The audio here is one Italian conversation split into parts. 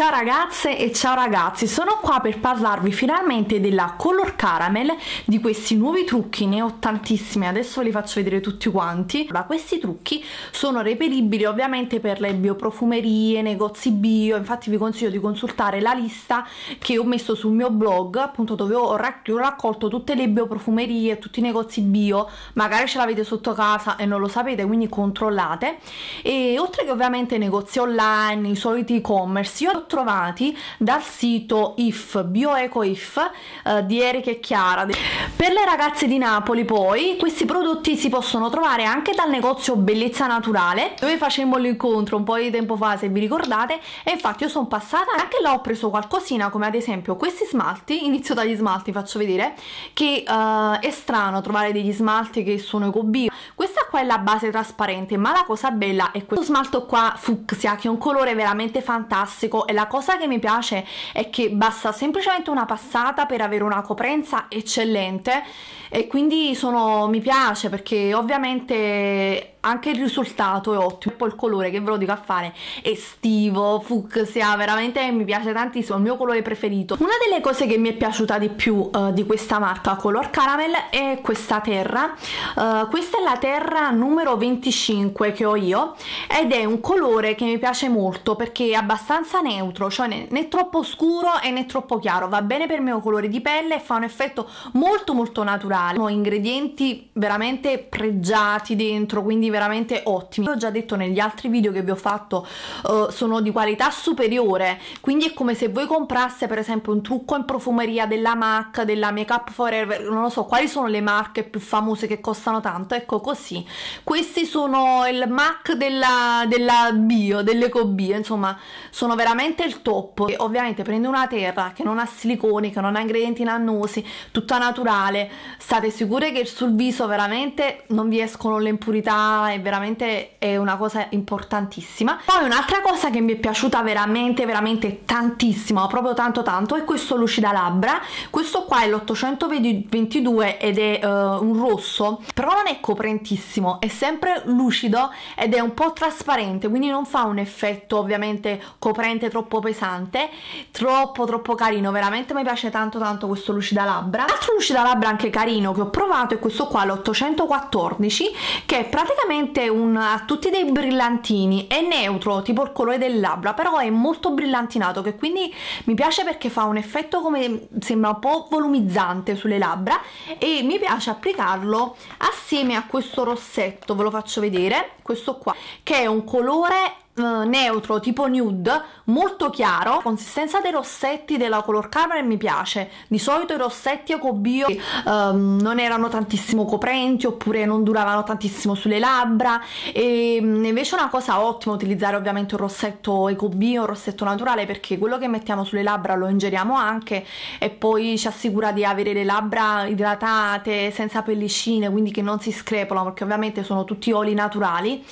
Ciao ragazze e ciao ragazzi, sono qua per parlarvi finalmente della Color Caramel, di questi nuovi trucchi, ne ho tantissimi, adesso ve li faccio vedere tutti quanti. Allora, questi trucchi sono reperibili ovviamente per le bioprofumerie, negozi bio, infatti vi consiglio di consultare la lista che ho messo sul mio blog, appunto dove ho raccolto tutte le bioprofumerie, tutti i negozi bio, magari ce l'avete sotto casa e non lo sapete, quindi controllate. E oltre che ovviamente negozi online, i soliti e-commerce, io ho trovati dal sito IF, Bioeco IF eh, di Eric e Chiara. Per le ragazze di Napoli poi questi prodotti si possono trovare anche dal negozio Bellezza Naturale dove facemmo l'incontro un po' di tempo fa se vi ricordate e infatti io sono passata e anche là ho preso qualcosina come ad esempio questi smalti, inizio dagli smalti faccio vedere che eh, è strano trovare degli smalti che sono eco bio, questa qua è la base trasparente ma la cosa bella è questo smalto qua fucsia che è un colore veramente fantastico e la cosa che mi piace è che basta semplicemente una passata per avere una coprenza eccellente e quindi sono, mi piace perché ovviamente anche il risultato è ottimo poi il colore che ve lo dico a fare estivo fucsia veramente mi piace tantissimo il mio colore preferito una delle cose che mi è piaciuta di più uh, di questa marca Color Caramel è questa terra uh, questa è la terra numero 25 che ho io ed è un colore che mi piace molto perché è abbastanza neutro cioè né, né troppo scuro e né troppo chiaro va bene per il mio colore di pelle e fa un effetto molto molto naturale ho ingredienti veramente pregiati dentro quindi veramente veramente ottimi l'ho già detto negli altri video che vi ho fatto uh, sono di qualità superiore quindi è come se voi compraste per esempio un trucco in profumeria della MAC della Makeup Forever non lo so quali sono le marche più famose che costano tanto ecco così questi sono il MAC della, della bio dell'eco bio insomma sono veramente il top e ovviamente prendo una terra che non ha silicone, che non ha ingredienti nannosi tutta naturale state sicure che sul viso veramente non vi escono le impurità è veramente è una cosa importantissima. Poi un'altra cosa che mi è piaciuta veramente, veramente tantissimo, proprio tanto tanto, è questo lucida labbra. Questo qua è l'822 ed è uh, un rosso, però non è coprentissimo, è sempre lucido ed è un po' trasparente, quindi non fa un effetto ovviamente coprente troppo pesante, troppo troppo carino, veramente mi piace tanto tanto questo lucida labbra. Altro lucida labbra anche carino che ho provato è questo qua, l'814, che è praticamente praticamente un, ha tutti dei brillantini, è neutro, tipo il colore del labbra, però è molto brillantinato che quindi mi piace perché fa un effetto come sembra un po' volumizzante sulle labbra e mi piace applicarlo assieme a questo rossetto, ve lo faccio vedere, questo qua, che è un colore eh, neutro tipo nude molto chiaro la consistenza dei rossetti della color camera mi piace di solito i rossetti a bio um, non erano tantissimo coprenti oppure non duravano tantissimo sulle labbra e mm, invece è una cosa ottima utilizzare ovviamente un rossetto eco bio un rossetto naturale perché quello che mettiamo sulle labbra lo ingeriamo anche e poi ci assicura di avere le labbra idratate senza pellicine quindi che non si screpolano perché ovviamente sono tutti oli naturali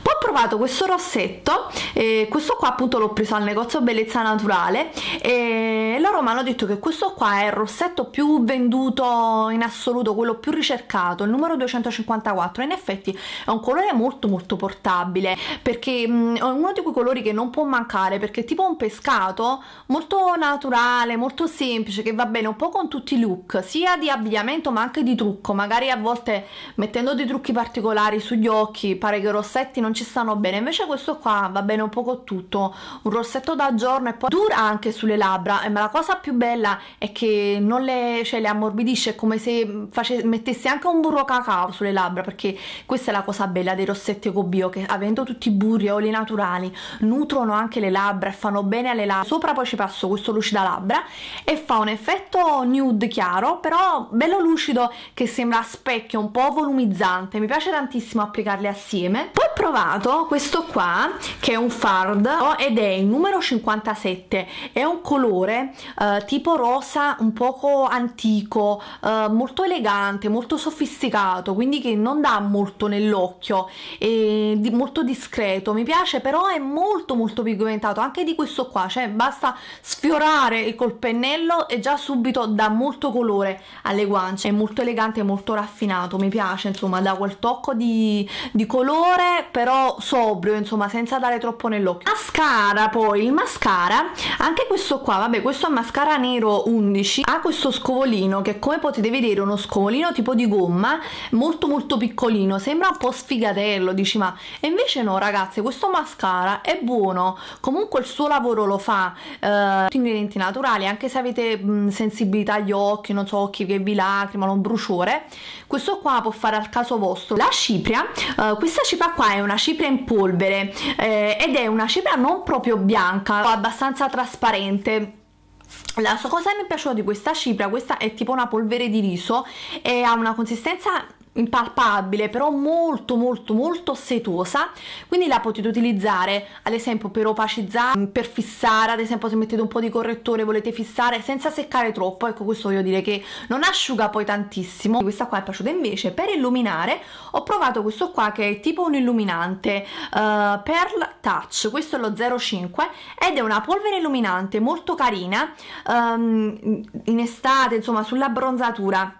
poi ho provato questo rossetto prodotto e questo qua appunto l'ho preso al negozio Bellezza Naturale e loro mi hanno detto che questo qua è il rossetto più venduto in assoluto, quello più ricercato, il numero 254, in effetti è un colore molto molto portabile perché è uno di quei colori che non può mancare perché è tipo un pescato molto naturale, molto semplice che va bene un po' con tutti i look sia di abbigliamento ma anche di trucco, magari a volte mettendo dei trucchi particolari sugli occhi pare che i rossetti non ci stanno bene, invece questo qua va bene un poco tutto un rossetto da giorno e poi dura anche sulle labbra eh, ma la cosa più bella è che non le, cioè, le ammorbidisce come se mm, face, mettesse anche un burro cacao sulle labbra perché questa è la cosa bella dei rossetti Ecobio che avendo tutti i burri e oli naturali nutrono anche le labbra e fanno bene alle labbra sopra poi ci passo questo lucida labbra e fa un effetto nude chiaro però bello lucido che sembra a specchio un po' volumizzante mi piace tantissimo applicarli assieme poi ho provato questo qua che è un fard oh, ed è il numero 57 è un colore eh, tipo rosa un poco antico eh, molto elegante molto sofisticato quindi che non dà molto nell'occhio e di, molto discreto mi piace però è molto molto pigmentato anche di questo qua cioè basta sfiorare col pennello e già subito dà molto colore alle guance è molto elegante molto raffinato mi piace insomma da quel tocco di, di colore però sobrio insomma senza senza dare troppo nell'occhio. Mascara poi, il mascara, anche questo qua, vabbè questo è mascara nero 11, ha questo scovolino che come potete vedere è uno scovolino tipo di gomma, molto molto piccolino, sembra un po' sfigatello, dici ma... E invece no ragazzi, questo mascara è buono, comunque il suo lavoro lo fa, eh, ingredienti naturali, anche se avete mh, mm, sensibilità agli occhi, non so, occhi che vi lacrimano, un bruciore, questo qua può fare al caso vostro. La cipria, eh, questa cipria qua è una cipria in polvere, eh, ed è una cipria non proprio bianca, abbastanza trasparente. La cosa che mi è piaciuta di questa cipria, questa è tipo una polvere di riso e ha una consistenza impalpabile però molto molto molto setosa, quindi la potete utilizzare ad esempio per opacizzare mm, per fissare ad esempio se mettete un po' di correttore volete fissare senza seccare troppo ecco questo voglio dire che non asciuga poi tantissimo questa qua è piaciuta invece per illuminare ho provato questo qua che è tipo un illuminante uh, Pearl Touch questo è lo 05 ed è una polvere illuminante molto carina um, in estate insomma sulla bronzatura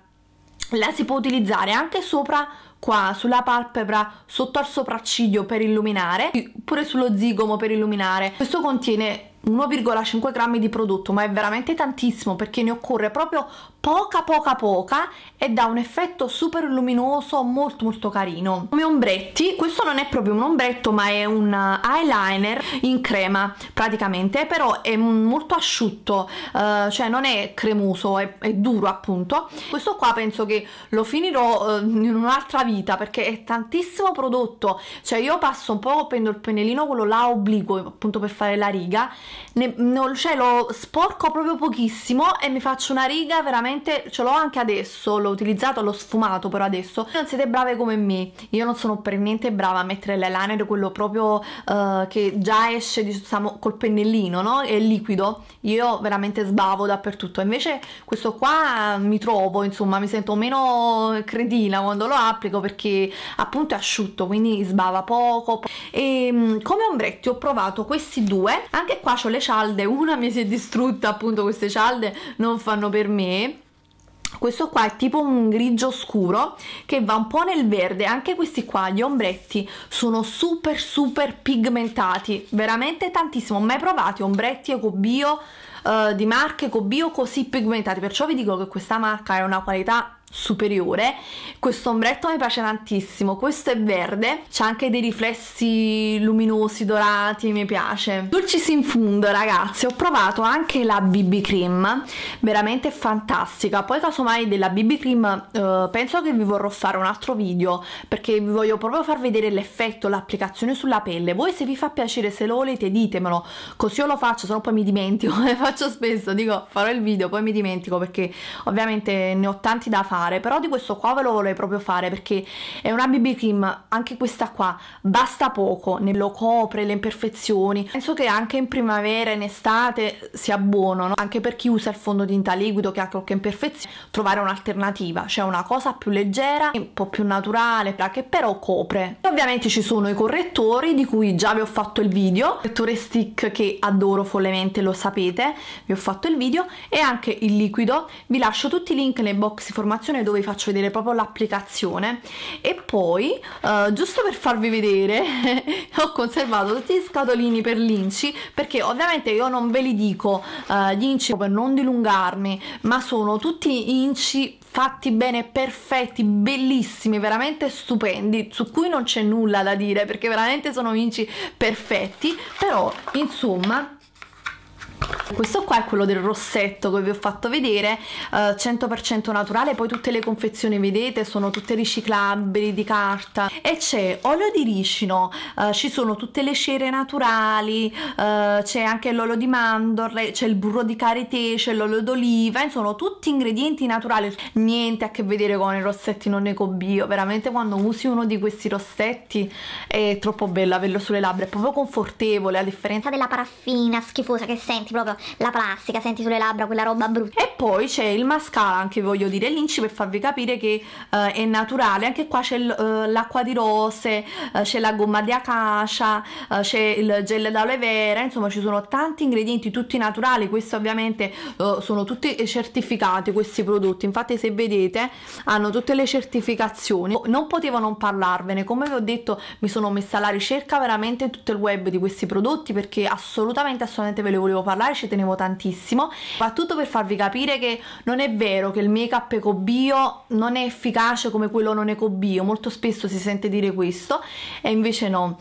la si può utilizzare anche sopra qua sulla palpebra sotto al sopracciglio per illuminare oppure sullo zigomo per illuminare questo contiene 1,5 grammi di prodotto, ma è veramente tantissimo perché ne occorre proprio poca poca poca e dà un effetto super luminoso molto molto carino. Come ombretti, questo non è proprio un ombretto ma è un eyeliner in crema praticamente, però è molto asciutto, eh, cioè non è cremoso, è, è, duro appunto. Questo qua penso che lo finirò eh, in un'altra vita perché è tantissimo prodotto, cioè io passo un po', prendo il pennellino quello là obliquo appunto per fare la riga ne, non, cioè lo sporco proprio pochissimo e mi faccio una riga veramente, ce l'ho anche adesso, l'ho utilizzato, l'ho sfumato però adesso. Non siete brave come me, io non sono per niente brava a mettere l'eyeliner, quello proprio uh, che già esce diciamo, col pennellino, no? È liquido, io veramente sbavo dappertutto, invece questo qua mi trovo, insomma mi sento meno credina quando lo applico perché appunto è asciutto, quindi sbava poco. E mm, come ombretti ho provato questi due, anche qua bacio le cialde, una mi si è distrutta appunto queste cialde, non fanno per me questo qua è tipo un grigio scuro che va un po' nel verde anche questi qua gli ombretti sono super super pigmentati veramente tantissimo mai provati ombretti eco bio eh, di marche eco bio così pigmentati perciò vi dico che questa marca è una qualità superiore questo ombretto mi piace tantissimo questo è verde c'ha anche dei riflessi luminosi dorati mi piace dolcis in fundo ragazzi ho provato anche la BB cream veramente fantastica poi casomai della BB cream eh, penso che vi vorrò fare un altro video perché vi voglio proprio far vedere l'effetto l'applicazione sulla pelle voi se vi fa piacere se lo volete ditemelo così io lo faccio se no poi mi dimentico come faccio spesso dico farò il video poi mi dimentico perché ovviamente ne ho tanti da fare fare, però di questo qua ve lo volevo proprio fare perché è una BB cream, anche questa qua, basta poco, ne lo copre le imperfezioni. Penso che anche in primavera, in estate sia buono, no? anche per chi usa il fondotinta liquido che ha qualche imperfezione, trovare un'alternativa, cioè una cosa più leggera, un po' più naturale, che però copre. E ovviamente ci sono i correttori di cui già vi ho fatto il video, correttore stick che adoro follemente, lo sapete, vi ho fatto il video, e anche il liquido. Vi lascio tutti i link nei box informazioni presentazione dove vi faccio vedere proprio l'applicazione e poi uh, giusto per farvi vedere ho conservato tutti gli scatolini per l'inci perché ovviamente io non ve li dico uh, gli inci per non dilungarmi ma sono tutti inci fatti bene, perfetti, bellissimi, veramente stupendi, su cui non c'è nulla da dire perché veramente sono inci perfetti, però insomma questo qua è quello del rossetto che vi ho fatto vedere, eh, 100% naturale, poi tutte le confezioni vedete sono tutte riciclabili di carta e c'è olio di ricino, eh, ci sono tutte le cere naturali, eh, c'è anche l'olio di mandorle, c'è il burro di karité, c'è l'olio d'oliva, insomma tutti ingredienti naturali, niente a che vedere con i rossetti non ne ecobio, veramente quando usi uno di questi rossetti è troppo bello averlo sulle labbra, è proprio confortevole a differenza della paraffina schifosa che senti proprio la plastica, senti sulle labbra quella roba brutta. E poi c'è il mascara, anche voglio dire l'inci per farvi capire che uh, è naturale. Anche qua c'è eh, l'acqua di rose, uh, c'è la gomma di acacia, uh, c'è il gel d'aloe vera, insomma ci sono tanti ingredienti tutti naturali. Questi ovviamente sono tutti certificati questi prodotti. Infatti se vedete hanno tutte le certificazioni. Non potevo non parlarvene, come vi ho detto mi sono messa alla ricerca veramente in tutto il web di questi prodotti perché assolutamente assolutamente ve le volevo parlare, ci tenevo tantissimo. Va tutto per farvi capire che non è vero che il make up eco bio non è efficace come quello non eco bio, molto spesso si sente dire questo e invece no,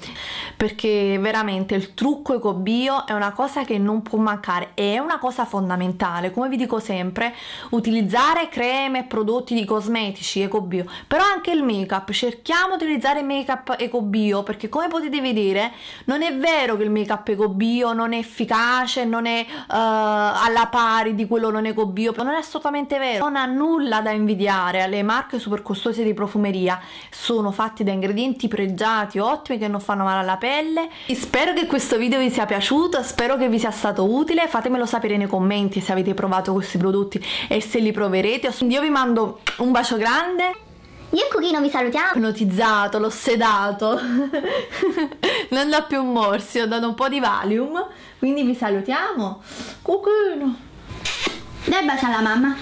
perché veramente il trucco eco bio è una cosa che non può mancare e è una cosa fondamentale, come vi dico sempre, utilizzare creme e prodotti di cosmetici eco bio, però anche il make up, cerchiamo di utilizzare make up eco bio perché come potete vedere non è vero che il make up eco bio non è efficace, non è eh, alla pari di quello non ecobio, non è assolutamente vero, non ha nulla da invidiare, alle marche super costose di profumeria sono fatti da ingredienti pregiati, ottimi, che non fanno male alla pelle. E spero che questo video vi sia piaciuto, spero che vi sia stato utile, fatemelo sapere nei commenti se avete provato questi prodotti e se li proverete. Io vi mando un bacio grande io e Cookie vi salutiamo. Ipnotizzato, l'ho sedato. non dà più morsi, ho dato un po' di Valium. Quindi vi salutiamo. Cucchino. Dai bacio alla mamma.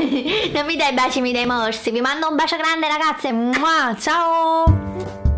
non mi dai baci, mi dai morsi. Vi mando un bacio grande, ragazze. ciao.